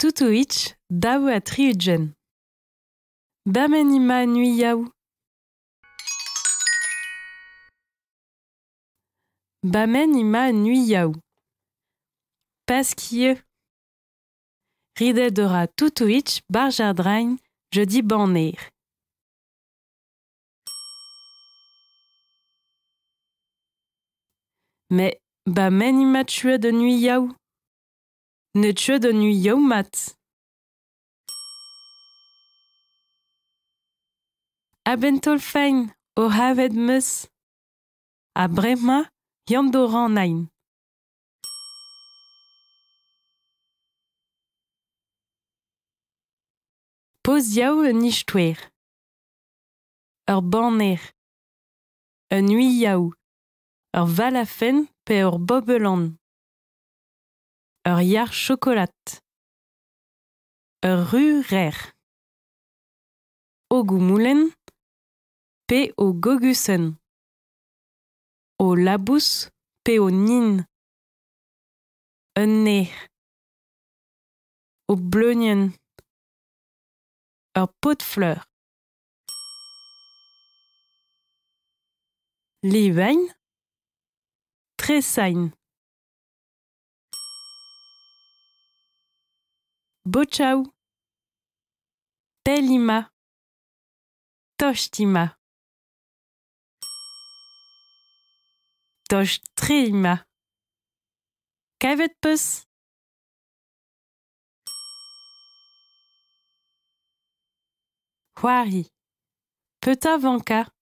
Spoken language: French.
Tutuich d'aou a triugen. Bamenima nui yaou. Bamenima nui yaou. Pasquieu. Ride dora tutuich barjardrain jeudi bannir. Mais bamenima tue de nui yaou. Ne de nu mat Abentolfein, o haved mus. A brema, yandoran nain. Posiau un Er Ur banner. Un yaou, Ur valafen pe ur Ur chocolate. chocolat. Ur Ogumulen. Pe o gogusen. O labus pe o nin. Un e ne O bleunien. E pot de fleurs. Livain. Tressain. Bochau, Telima, Toshtima, Toshtrima, Kavetpus, Huari, Petavanka.